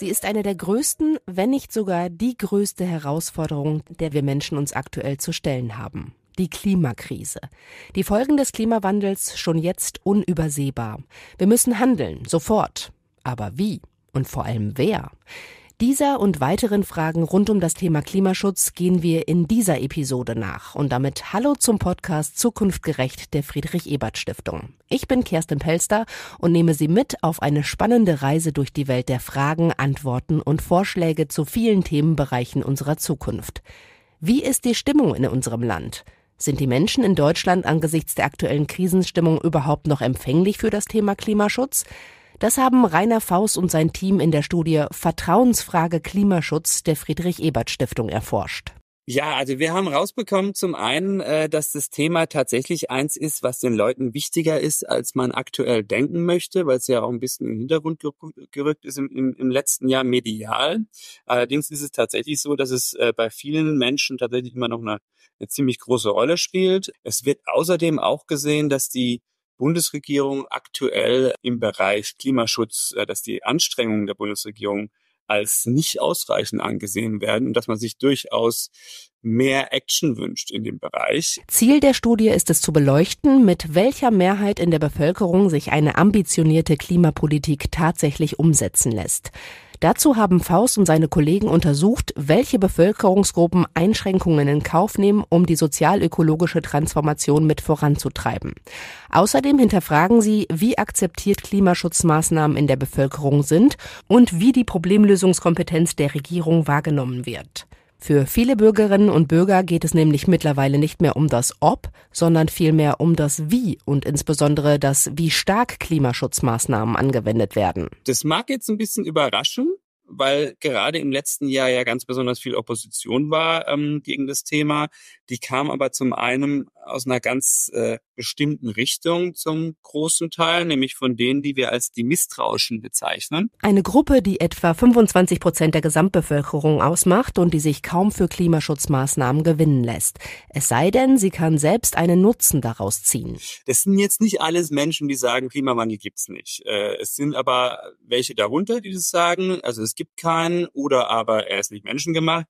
Sie ist eine der größten, wenn nicht sogar die größte Herausforderung, der wir Menschen uns aktuell zu stellen haben. Die Klimakrise. Die Folgen des Klimawandels schon jetzt unübersehbar. Wir müssen handeln, sofort. Aber wie? Und vor allem wer? Dieser und weiteren Fragen rund um das Thema Klimaschutz gehen wir in dieser Episode nach. Und damit Hallo zum Podcast Zukunftgerecht der Friedrich-Ebert-Stiftung. Ich bin Kerstin Pelster und nehme Sie mit auf eine spannende Reise durch die Welt der Fragen, Antworten und Vorschläge zu vielen Themenbereichen unserer Zukunft. Wie ist die Stimmung in unserem Land? Sind die Menschen in Deutschland angesichts der aktuellen Krisenstimmung überhaupt noch empfänglich für das Thema Klimaschutz? Das haben Rainer Faust und sein Team in der Studie Vertrauensfrage Klimaschutz der Friedrich-Ebert-Stiftung erforscht. Ja, also wir haben rausbekommen zum einen, äh, dass das Thema tatsächlich eins ist, was den Leuten wichtiger ist, als man aktuell denken möchte, weil es ja auch ein bisschen im Hintergrund gerückt ist im, im, im letzten Jahr medial. Allerdings ist es tatsächlich so, dass es äh, bei vielen Menschen tatsächlich immer noch eine, eine ziemlich große Rolle spielt. Es wird außerdem auch gesehen, dass die Bundesregierung aktuell im Bereich Klimaschutz, äh, dass die Anstrengungen der Bundesregierung als nicht ausreichend angesehen werden und dass man sich durchaus mehr Action wünscht in dem Bereich. Ziel der Studie ist es zu beleuchten, mit welcher Mehrheit in der Bevölkerung sich eine ambitionierte Klimapolitik tatsächlich umsetzen lässt. Dazu haben Faust und seine Kollegen untersucht, welche Bevölkerungsgruppen Einschränkungen in Kauf nehmen, um die sozialökologische Transformation mit voranzutreiben. Außerdem hinterfragen sie, wie akzeptiert Klimaschutzmaßnahmen in der Bevölkerung sind und wie die Problemlösungskompetenz der Regierung wahrgenommen wird. Für viele Bürgerinnen und Bürger geht es nämlich mittlerweile nicht mehr um das Ob, sondern vielmehr um das Wie und insbesondere das, wie stark Klimaschutzmaßnahmen angewendet werden. Das mag jetzt ein bisschen überraschen, weil gerade im letzten Jahr ja ganz besonders viel Opposition war ähm, gegen das Thema. Die kam aber zum einen aus einer ganz äh, bestimmten Richtung zum großen Teil, nämlich von denen, die wir als die Misstrauischen bezeichnen. Eine Gruppe, die etwa 25 Prozent der Gesamtbevölkerung ausmacht und die sich kaum für Klimaschutzmaßnahmen gewinnen lässt. Es sei denn, sie kann selbst einen Nutzen daraus ziehen. Das sind jetzt nicht alles Menschen, die sagen, Klimawandel gibt's nicht. Äh, es sind aber welche darunter, die das sagen, also es gibt keinen oder aber er ist nicht menschengemacht.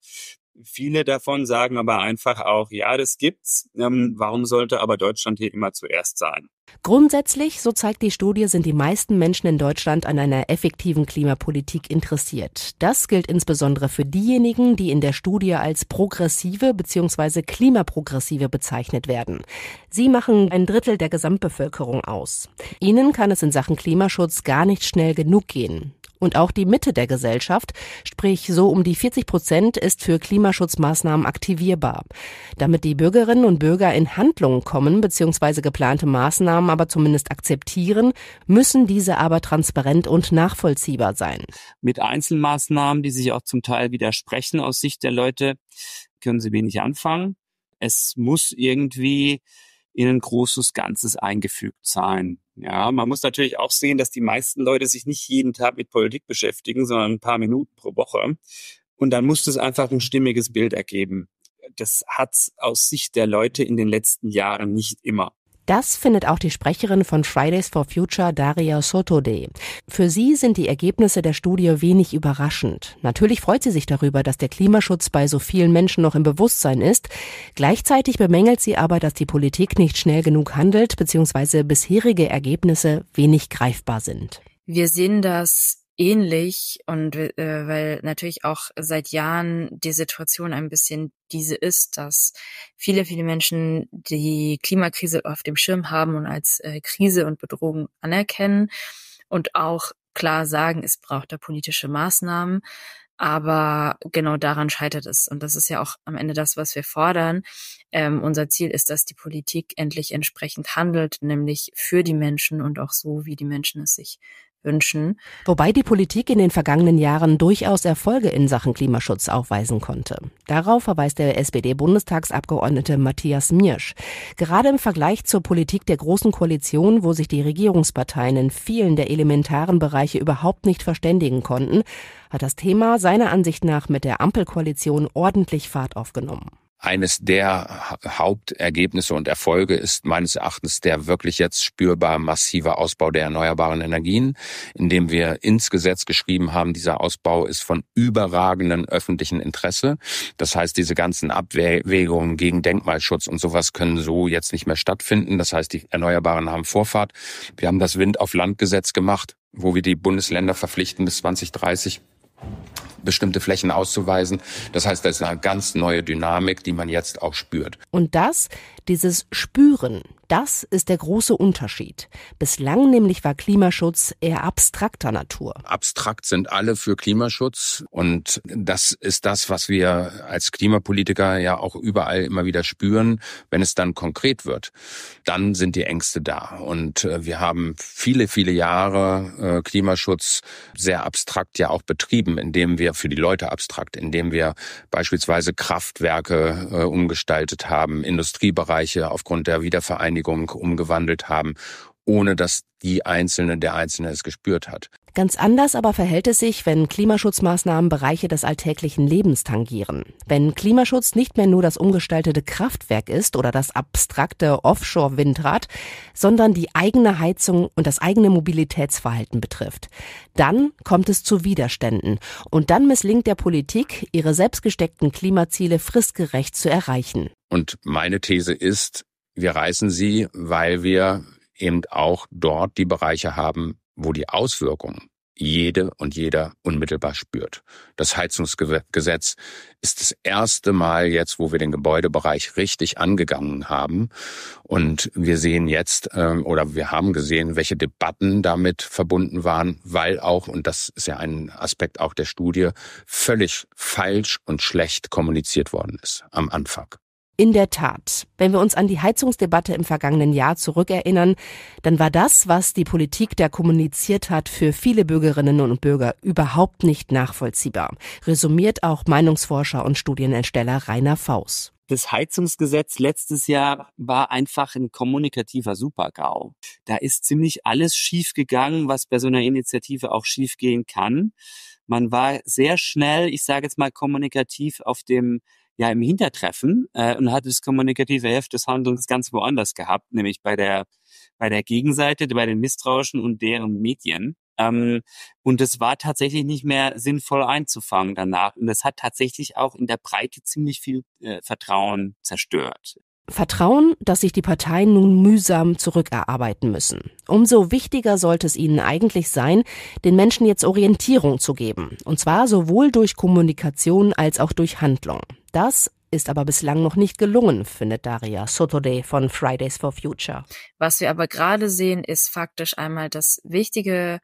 Viele davon sagen aber einfach auch, ja, das gibt's. Ähm, warum sollte aber Deutschland hier immer zuerst sein? Grundsätzlich, so zeigt die Studie, sind die meisten Menschen in Deutschland an einer effektiven Klimapolitik interessiert. Das gilt insbesondere für diejenigen, die in der Studie als progressive bzw. klimaprogressive bezeichnet werden. Sie machen ein Drittel der Gesamtbevölkerung aus. Ihnen kann es in Sachen Klimaschutz gar nicht schnell genug gehen. Und auch die Mitte der Gesellschaft, sprich so um die 40 Prozent, ist für Klimaschutzmaßnahmen aktivierbar. Damit die Bürgerinnen und Bürger in Handlungen kommen bzw. geplante Maßnahmen aber zumindest akzeptieren, müssen diese aber transparent und nachvollziehbar sein. Mit Einzelmaßnahmen, die sich auch zum Teil widersprechen aus Sicht der Leute, können sie wenig anfangen. Es muss irgendwie in ein großes Ganzes eingefügt sein. Ja, man muss natürlich auch sehen, dass die meisten Leute sich nicht jeden Tag mit Politik beschäftigen, sondern ein paar Minuten pro Woche. Und dann muss es einfach ein stimmiges Bild ergeben. Das hat's aus Sicht der Leute in den letzten Jahren nicht immer. Das findet auch die Sprecherin von Fridays for Future, Daria Sotode. Für sie sind die Ergebnisse der Studie wenig überraschend. Natürlich freut sie sich darüber, dass der Klimaschutz bei so vielen Menschen noch im Bewusstsein ist. Gleichzeitig bemängelt sie aber, dass die Politik nicht schnell genug handelt bzw. bisherige Ergebnisse wenig greifbar sind. Wir sehen das ähnlich und äh, weil natürlich auch seit Jahren die Situation ein bisschen diese ist, dass viele, viele Menschen die Klimakrise auf dem Schirm haben und als äh, Krise und Bedrohung anerkennen und auch klar sagen, es braucht da politische Maßnahmen. Aber genau daran scheitert es. Und das ist ja auch am Ende das, was wir fordern. Ähm, unser Ziel ist, dass die Politik endlich entsprechend handelt, nämlich für die Menschen und auch so, wie die Menschen es sich wünschen. Wobei die Politik in den vergangenen Jahren durchaus Erfolge in Sachen Klimaschutz aufweisen konnte. Darauf verweist der SPD-Bundestagsabgeordnete Matthias Miersch. Gerade im Vergleich zur Politik der Großen Koalition, wo sich die Regierungsparteien in vielen der elementaren Bereiche überhaupt nicht verständigen konnten, hat das Thema seiner Ansicht nach mit der Ampelkoalition ordentlich Fahrt aufgenommen eines der Hauptergebnisse und Erfolge ist meines Erachtens der wirklich jetzt spürbar massive Ausbau der erneuerbaren Energien, indem wir ins Gesetz geschrieben haben, dieser Ausbau ist von überragenden öffentlichen Interesse. Das heißt, diese ganzen Abwägungen gegen Denkmalschutz und sowas können so jetzt nicht mehr stattfinden. Das heißt, die Erneuerbaren haben Vorfahrt. Wir haben das Wind auf Land Gesetz gemacht, wo wir die Bundesländer verpflichten, bis 2030 bestimmte Flächen auszuweisen. Das heißt, das ist eine ganz neue Dynamik, die man jetzt auch spürt. Und das, dieses Spüren, das ist der große Unterschied. Bislang nämlich war Klimaschutz eher abstrakter Natur. Abstrakt sind alle für Klimaschutz und das ist das, was wir als Klimapolitiker ja auch überall immer wieder spüren. Wenn es dann konkret wird, dann sind die Ängste da. Und äh, wir haben viele, viele Jahre äh, Klimaschutz sehr abstrakt ja auch betrieben, indem wir sehr für die Leute abstrakt, indem wir beispielsweise Kraftwerke äh, umgestaltet haben, Industriebereiche aufgrund der Wiedervereinigung umgewandelt haben, ohne dass die Einzelne der Einzelne es gespürt hat. Ganz anders aber verhält es sich, wenn Klimaschutzmaßnahmen Bereiche des alltäglichen Lebens tangieren. Wenn Klimaschutz nicht mehr nur das umgestaltete Kraftwerk ist oder das abstrakte Offshore-Windrad, sondern die eigene Heizung und das eigene Mobilitätsverhalten betrifft. Dann kommt es zu Widerständen und dann misslingt der Politik, ihre selbstgesteckten Klimaziele fristgerecht zu erreichen. Und meine These ist, wir reißen sie, weil wir eben auch dort die Bereiche haben, wo die Auswirkungen jede und jeder unmittelbar spürt. Das Heizungsgesetz ist das erste Mal jetzt, wo wir den Gebäudebereich richtig angegangen haben. Und wir sehen jetzt ähm, oder wir haben gesehen, welche Debatten damit verbunden waren, weil auch, und das ist ja ein Aspekt auch der Studie, völlig falsch und schlecht kommuniziert worden ist am Anfang. In der Tat, wenn wir uns an die Heizungsdebatte im vergangenen Jahr zurückerinnern, dann war das, was die Politik da kommuniziert hat, für viele Bürgerinnen und Bürger überhaupt nicht nachvollziehbar, resumiert auch Meinungsforscher und Studienersteller Rainer Faus. Das Heizungsgesetz letztes Jahr war einfach ein kommunikativer Supergau. Da ist ziemlich alles schiefgegangen, was bei so einer Initiative auch schiefgehen kann. Man war sehr schnell, ich sage jetzt mal kommunikativ, auf dem ja im Hintertreffen äh, und hat das kommunikative Heft des Handelns ganz woanders gehabt, nämlich bei der bei der Gegenseite, bei den Misstrauischen und deren Medien. Ähm, und es war tatsächlich nicht mehr sinnvoll einzufangen danach. Und es hat tatsächlich auch in der Breite ziemlich viel äh, Vertrauen zerstört. Vertrauen, das sich die Parteien nun mühsam zurückerarbeiten müssen. Umso wichtiger sollte es ihnen eigentlich sein, den Menschen jetzt Orientierung zu geben, und zwar sowohl durch Kommunikation als auch durch Handlung. Das ist aber bislang noch nicht gelungen, findet Daria Sotode von Fridays for Future. Was wir aber gerade sehen, ist faktisch einmal, dass wichtige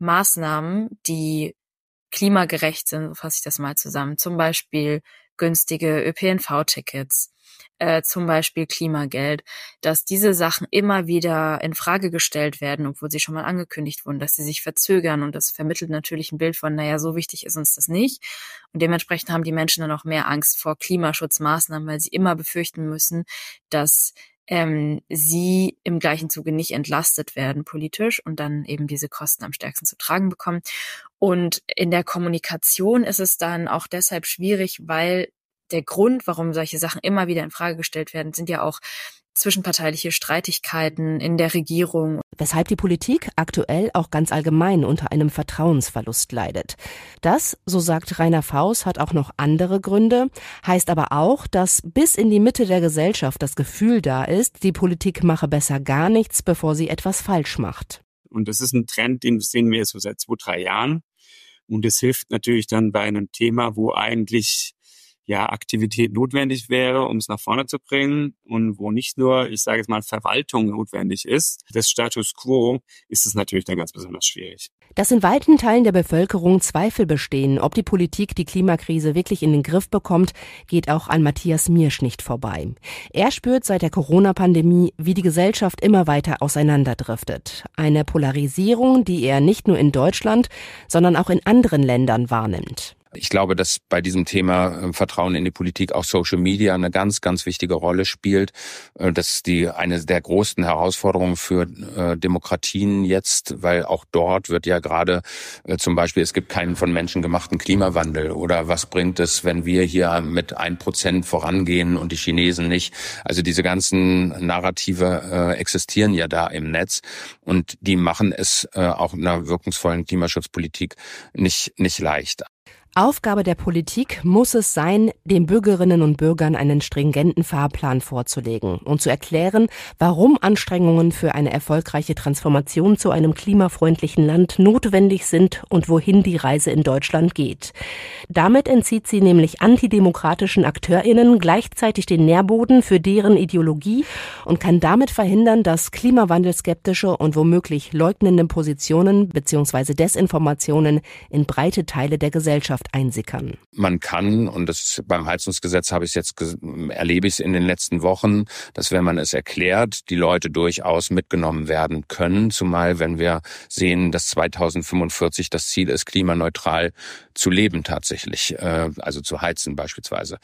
Maßnahmen, die klimagerecht sind, fasse ich das mal zusammen, zum Beispiel günstige ÖPNV-Tickets, äh, zum Beispiel Klimageld, dass diese Sachen immer wieder in Frage gestellt werden, obwohl sie schon mal angekündigt wurden, dass sie sich verzögern und das vermittelt natürlich ein Bild von, naja, so wichtig ist uns das nicht. Und dementsprechend haben die Menschen dann auch mehr Angst vor Klimaschutzmaßnahmen, weil sie immer befürchten müssen, dass ähm, sie im gleichen Zuge nicht entlastet werden politisch und dann eben diese Kosten am stärksten zu tragen bekommen. Und in der Kommunikation ist es dann auch deshalb schwierig, weil der Grund, warum solche Sachen immer wieder in Frage gestellt werden, sind ja auch zwischenparteiliche Streitigkeiten in der Regierung. Weshalb die Politik aktuell auch ganz allgemein unter einem Vertrauensverlust leidet. Das, so sagt Rainer Faust, hat auch noch andere Gründe, heißt aber auch, dass bis in die Mitte der Gesellschaft das Gefühl da ist, die Politik mache besser gar nichts, bevor sie etwas falsch macht. Und das ist ein Trend, den sehen wir so seit zwei, drei Jahren. Und es hilft natürlich dann bei einem Thema, wo eigentlich ja, Aktivität notwendig wäre, um es nach vorne zu bringen und wo nicht nur, ich sage jetzt mal, Verwaltung notwendig ist, des Status quo, ist es natürlich dann ganz besonders schwierig. Dass in weiten Teilen der Bevölkerung Zweifel bestehen, ob die Politik die Klimakrise wirklich in den Griff bekommt, geht auch an Matthias Miersch nicht vorbei. Er spürt seit der Corona-Pandemie, wie die Gesellschaft immer weiter auseinanderdriftet. Eine Polarisierung, die er nicht nur in Deutschland, sondern auch in anderen Ländern wahrnimmt. Ich glaube, dass bei diesem Thema äh, Vertrauen in die Politik auch Social Media eine ganz, ganz wichtige Rolle spielt. Äh, das ist die, eine der großen Herausforderungen für äh, Demokratien jetzt, weil auch dort wird ja gerade zum Beispiel, es gibt keinen von Menschen gemachten Klimawandel oder was bringt es, wenn wir hier mit ein Prozent vorangehen und die Chinesen nicht. Also diese ganzen Narrative existieren ja da im Netz und die machen es auch einer wirkungsvollen Klimaschutzpolitik nicht, nicht leicht. Aufgabe der Politik muss es sein, den Bürgerinnen und Bürgern einen stringenten Fahrplan vorzulegen und zu erklären, warum Anstrengungen für eine erfolgreiche Transformation zu einem klimafreundlichen Land notwendig sind und wohin die Reise in Deutschland geht. Damit entzieht sie nämlich antidemokratischen Akteurinnen gleichzeitig den Nährboden für deren Ideologie und kann damit verhindern, dass klimawandelskeptische und womöglich leugnende Positionen bzw. Desinformationen in breite Teile der Gesellschaft einsickern. Man kann, und das ist, beim Heizungsgesetz habe ich es jetzt erlebe ich es in den letzten Wochen, dass wenn man es erklärt, die Leute durchaus mitgenommen werden können, zumal wenn wir sehen, dass 2045 das Ziel ist, klimaneutral zu leben tatsächlich, äh, also zu heizen beispielsweise.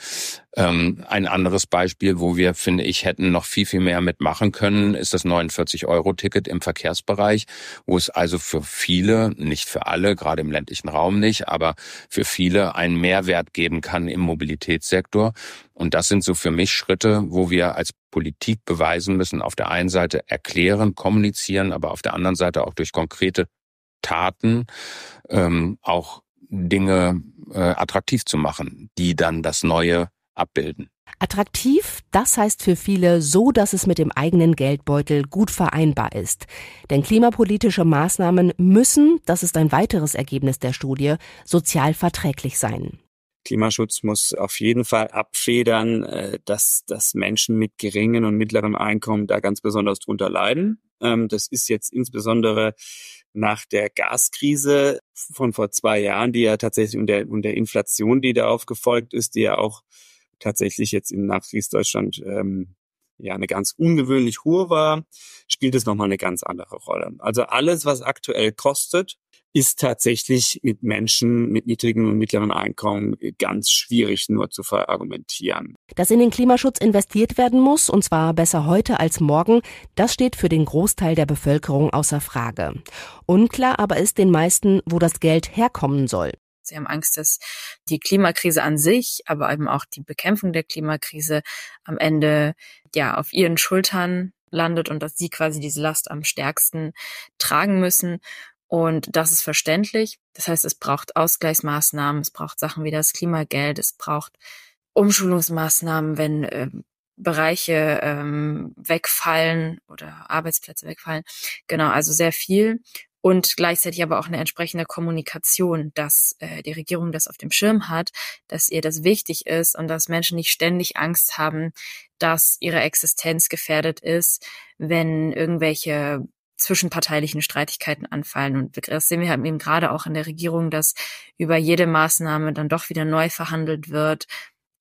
Ähm, ein anderes Beispiel, wo wir, finde ich, hätten noch viel, viel mehr mitmachen können, ist das 49-Euro-Ticket im Verkehrsbereich, wo es also für viele, nicht für alle, gerade im ländlichen Raum nicht, aber für viele einen Mehrwert geben kann im Mobilitätssektor. Und das sind so für mich Schritte, wo wir als Politik beweisen müssen, auf der einen Seite erklären, kommunizieren, aber auf der anderen Seite auch durch konkrete Taten ähm, auch Dinge äh, attraktiv zu machen, die dann das neue abbilden. Attraktiv, das heißt für viele so, dass es mit dem eigenen Geldbeutel gut vereinbar ist. Denn klimapolitische Maßnahmen müssen, das ist ein weiteres Ergebnis der Studie, sozial verträglich sein. Klimaschutz muss auf jeden Fall abfedern, äh, dass, dass Menschen mit geringen und mittlerem Einkommen da ganz besonders drunter leiden. Ähm, das ist jetzt insbesondere nach der Gaskrise von vor zwei Jahren, die ja tatsächlich und der, und der Inflation, die darauf gefolgt ist, die ja auch tatsächlich jetzt im Nachkriegsdeutschland ähm, ja eine ganz ungewöhnlich hohe war, spielt es nochmal eine ganz andere Rolle. Also alles, was aktuell kostet, ist tatsächlich mit Menschen mit niedrigen und mittleren Einkommen ganz schwierig nur zu verargumentieren. Dass in den Klimaschutz investiert werden muss, und zwar besser heute als morgen, das steht für den Großteil der Bevölkerung außer Frage. Unklar aber ist den meisten, wo das Geld herkommen soll. Sie haben Angst, dass die Klimakrise an sich, aber eben auch die Bekämpfung der Klimakrise am Ende ja auf ihren Schultern landet und dass sie quasi diese Last am stärksten tragen müssen. Und das ist verständlich. Das heißt, es braucht Ausgleichsmaßnahmen, es braucht Sachen wie das Klimageld, es braucht Umschulungsmaßnahmen, wenn äh, Bereiche ähm, wegfallen oder Arbeitsplätze wegfallen. Genau, also sehr viel und gleichzeitig aber auch eine entsprechende Kommunikation, dass äh, die Regierung das auf dem Schirm hat, dass ihr das wichtig ist und dass Menschen nicht ständig Angst haben, dass ihre Existenz gefährdet ist, wenn irgendwelche zwischenparteilichen Streitigkeiten anfallen. Und das sehen wir eben gerade auch in der Regierung, dass über jede Maßnahme dann doch wieder neu verhandelt wird,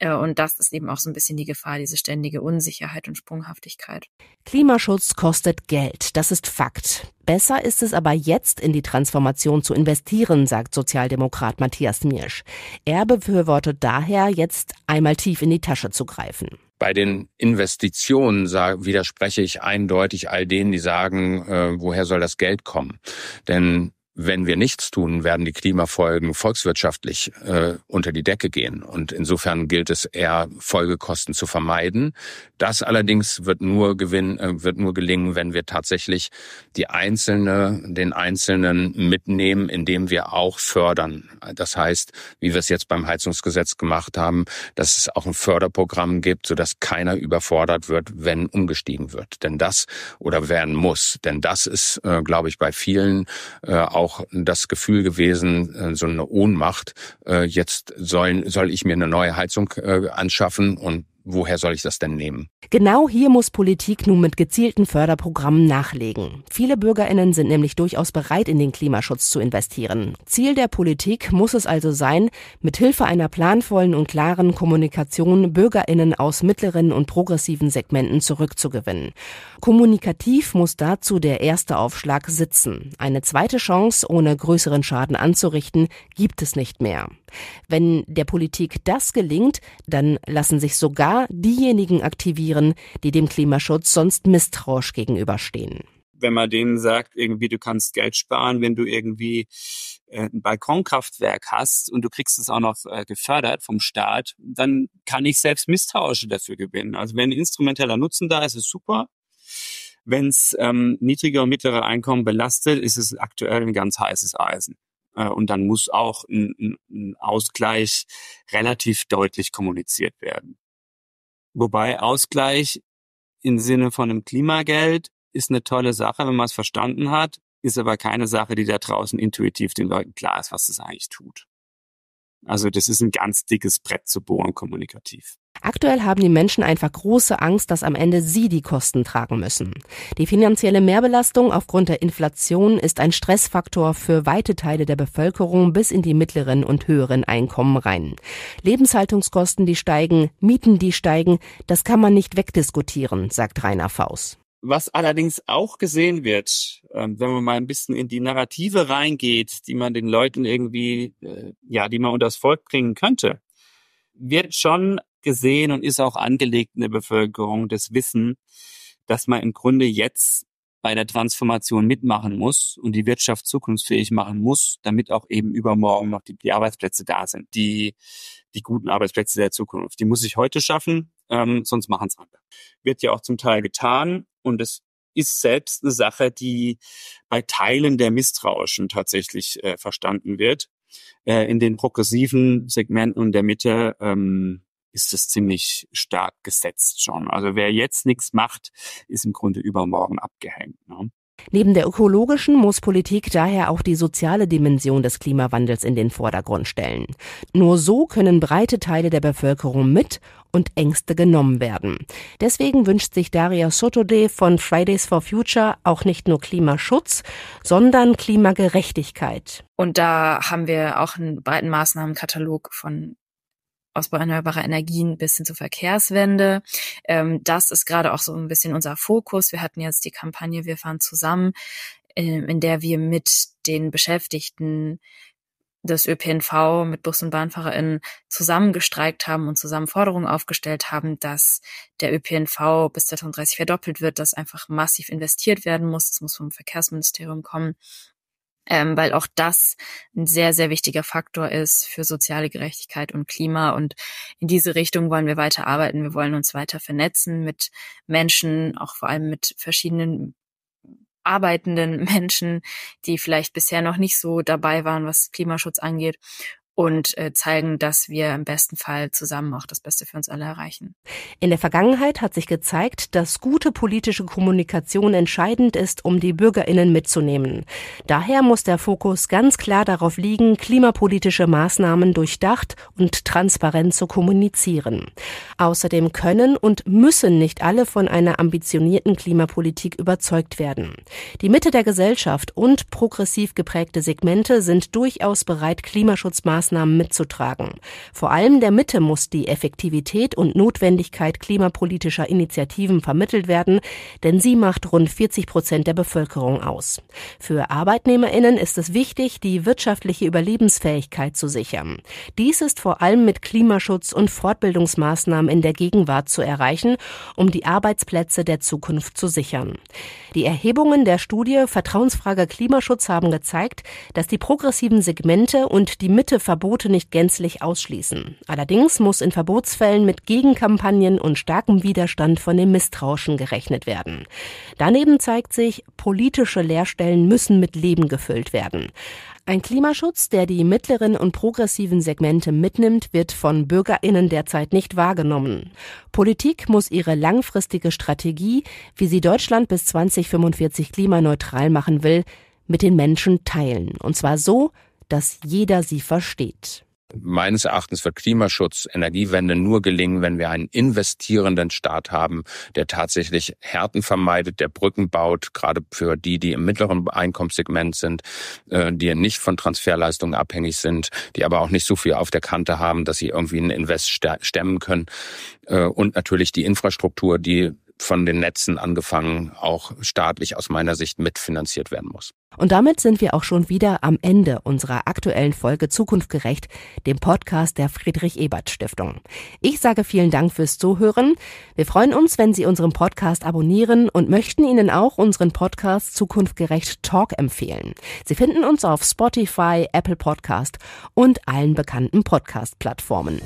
äh, und das ist eben auch so ein bisschen die Gefahr, diese ständige Unsicherheit und Sprunghaftigkeit. Klimaschutz kostet Geld, das ist Fakt. Besser ist es aber jetzt in die Transformation zu investieren, sagt Sozialdemokrat Matthias Miersch. Er befürwortet daher, jetzt einmal tief in die Tasche zu greifen. Bei den Investitionen widerspreche ich eindeutig all denen, die sagen, äh, woher soll das Geld kommen? Denn wenn wir nichts tun, werden die Klimafolgen volkswirtschaftlich äh, unter die Decke gehen. Und insofern gilt es eher, Folgekosten zu vermeiden. Das allerdings wird nur gewinnen, äh, wird nur gelingen, wenn wir tatsächlich die einzelne, den Einzelnen mitnehmen, indem wir auch fördern. Das heißt, wie wir es jetzt beim Heizungsgesetz gemacht haben, dass es auch ein Förderprogramm gibt, sodass keiner überfordert wird, wenn umgestiegen wird. Denn das oder werden muss. Denn das ist, äh, glaube ich, bei vielen äh, auch das Gefühl gewesen, äh, so eine Ohnmacht, äh, jetzt sollen, soll ich mir eine neue Heizung äh, anschaffen und woher soll ich das denn nehmen? Genau hier muss Politik nun mit gezielten Förderprogrammen nachlegen. Viele Bürgerinnen sind nämlich durchaus bereit, in den Klimaschutz zu investieren. Ziel der Politik muss es also sein, mit Hilfe einer planvollen und klaren Kommunikation Bürgerinnen aus mittleren und progressiven Segmenten zurückzugewinnen. Kommunikativ muss dazu der erste Aufschlag sitzen. Eine zweite Chance, ohne größeren Schaden anzurichten, gibt es nicht mehr. Wenn der Politik das gelingt, dann lassen sich sogar sogar diejenigen aktivieren, die dem Klimaschutz sonst misstrauisch gegenüberstehen. Wenn man denen sagt, irgendwie du kannst Geld sparen, wenn du irgendwie äh, ein Balkonkraftwerk hast und du kriegst es auch noch äh, gefördert vom Staat, dann kann ich selbst Misstrauische dafür gewinnen. Also wenn instrumenteller Nutzen da ist, ist super. Wenn es ähm, niedrige und mittlere Einkommen belastet, ist es aktuell ein ganz heißes Eisen. Äh, und dann muss auch ein, ein Ausgleich relativ deutlich kommuniziert werden. Wobei Ausgleich im Sinne von einem Klimageld ist eine tolle Sache, wenn man es verstanden hat, ist aber keine Sache, die da draußen intuitiv den Leuten klar ist, was es eigentlich tut. Also das ist ein ganz dickes Brett zu bohren kommunikativ. Aktuell haben die Menschen einfach große Angst, dass am Ende sie die Kosten tragen müssen. Die finanzielle Mehrbelastung aufgrund der Inflation ist ein Stressfaktor für weite Teile der Bevölkerung bis in die mittleren und höheren Einkommen rein. Lebenshaltungskosten, die steigen, Mieten, die steigen, das kann man nicht wegdiskutieren, sagt Rainer Faust. Was allerdings auch gesehen wird, ähm, wenn man mal ein bisschen in die Narrative reingeht, die man den Leuten irgendwie, äh, ja, die man unters Volk bringen könnte, wird schon gesehen und ist auch angelegt in der Bevölkerung, das Wissen, dass man im Grunde jetzt bei der Transformation mitmachen muss und die Wirtschaft zukunftsfähig machen muss, damit auch eben übermorgen noch die, die Arbeitsplätze da sind, die, die guten Arbeitsplätze der Zukunft. Die muss ich heute schaffen, ähm, sonst machen es andere. Wird ja auch zum Teil getan und es ist selbst eine Sache, die bei Teilen der Misstrauischen tatsächlich äh, verstanden wird. Äh, in den progressiven Segmenten und der Mitte ähm, ist das ziemlich stark gesetzt schon. Also wer jetzt nichts macht, ist im Grunde übermorgen abgehängt. Ne? Neben der ökologischen muss Politik daher auch die soziale Dimension des Klimawandels in den Vordergrund stellen. Nur so können breite Teile der Bevölkerung mit und Ängste genommen werden. Deswegen wünscht sich Daria Sotode von Fridays for Future auch nicht nur Klimaschutz, sondern Klimagerechtigkeit. Und da haben wir auch einen breiten Maßnahmenkatalog von Ausbau erneuerbarer Energien bis hin zur Verkehrswende. Ähm, das ist gerade auch so ein bisschen unser Fokus. Wir hatten jetzt die Kampagne Wir fahren zusammen, ähm, in der wir mit den Beschäftigten des ÖPNV mit Bus- und BahnfahrerInnen zusammengestreikt haben und zusammen Forderungen aufgestellt haben, dass der ÖPNV bis 2030 verdoppelt wird, dass einfach massiv investiert werden muss. Das muss vom Verkehrsministerium kommen ähm, weil auch das ein sehr, sehr wichtiger Faktor ist für soziale Gerechtigkeit und Klima. Und in diese Richtung wollen wir weiter arbeiten. Wir wollen uns weiter vernetzen mit Menschen, auch vor allem mit verschiedenen arbeitenden Menschen, die vielleicht bisher noch nicht so dabei waren, was Klimaschutz angeht und äh, zeigen, dass wir im besten Fall zusammen auch das Beste für uns alle erreichen. In der Vergangenheit hat sich gezeigt, dass gute politische Kommunikation entscheidend ist, um die Bürgerinnen mitzunehmen. Daher muss der Fokus ganz klar darauf liegen, klimapolitische Maßnahmen durchdacht und transparent zu kommunizieren. Außerdem können und müssen nicht alle von einer ambitionierten Klimapolitik überzeugt werden. Die Mitte der Gesellschaft und progressiv geprägte Segmente sind durchaus bereit, Klimaschutzmaßnahmen Maßnahmen mitzutragen. Vor allem der Mitte muss die Effektivität und Notwendigkeit klimapolitischer Initiativen vermittelt werden, denn sie macht rund 40 Prozent der Bevölkerung aus. Für ArbeitnehmerInnen ist es wichtig, die wirtschaftliche Überlebensfähigkeit zu sichern. Dies ist vor allem mit Klimaschutz und Fortbildungsmaßnahmen in der Gegenwart zu erreichen, um die Arbeitsplätze der Zukunft zu sichern. Die Erhebungen der Studie Vertrauensfrage Klimaschutz haben gezeigt, dass die progressiven Segmente und die Mitte Verbote nicht gänzlich ausschließen. Allerdings muss in Verbotsfällen mit Gegenkampagnen und starkem Widerstand von dem Misstrauischen gerechnet werden. Daneben zeigt sich, politische Leerstellen müssen mit Leben gefüllt werden. Ein Klimaschutz, der die mittleren und progressiven Segmente mitnimmt, wird von Bürgerinnen derzeit nicht wahrgenommen. Politik muss ihre langfristige Strategie, wie sie Deutschland bis 2045 klimaneutral machen will, mit den Menschen teilen. Und zwar so, dass jeder sie versteht. Meines Erachtens wird Klimaschutz, Energiewende nur gelingen, wenn wir einen investierenden Staat haben, der tatsächlich Härten vermeidet, der Brücken baut, gerade für die, die im mittleren Einkommenssegment sind, äh, die nicht von Transferleistungen abhängig sind, die aber auch nicht so viel auf der Kante haben, dass sie irgendwie einen Invest stemmen können. Äh, und natürlich die Infrastruktur, die von den Netzen angefangen auch staatlich aus meiner Sicht mitfinanziert werden muss. Und damit sind wir auch schon wieder am Ende unserer aktuellen Folge Zukunftgerecht, dem Podcast der Friedrich Ebert Stiftung. Ich sage vielen Dank fürs Zuhören. Wir freuen uns, wenn Sie unseren Podcast abonnieren und möchten Ihnen auch unseren Podcast Zukunftgerecht Talk empfehlen. Sie finden uns auf Spotify, Apple Podcast und allen bekannten Podcast Plattformen.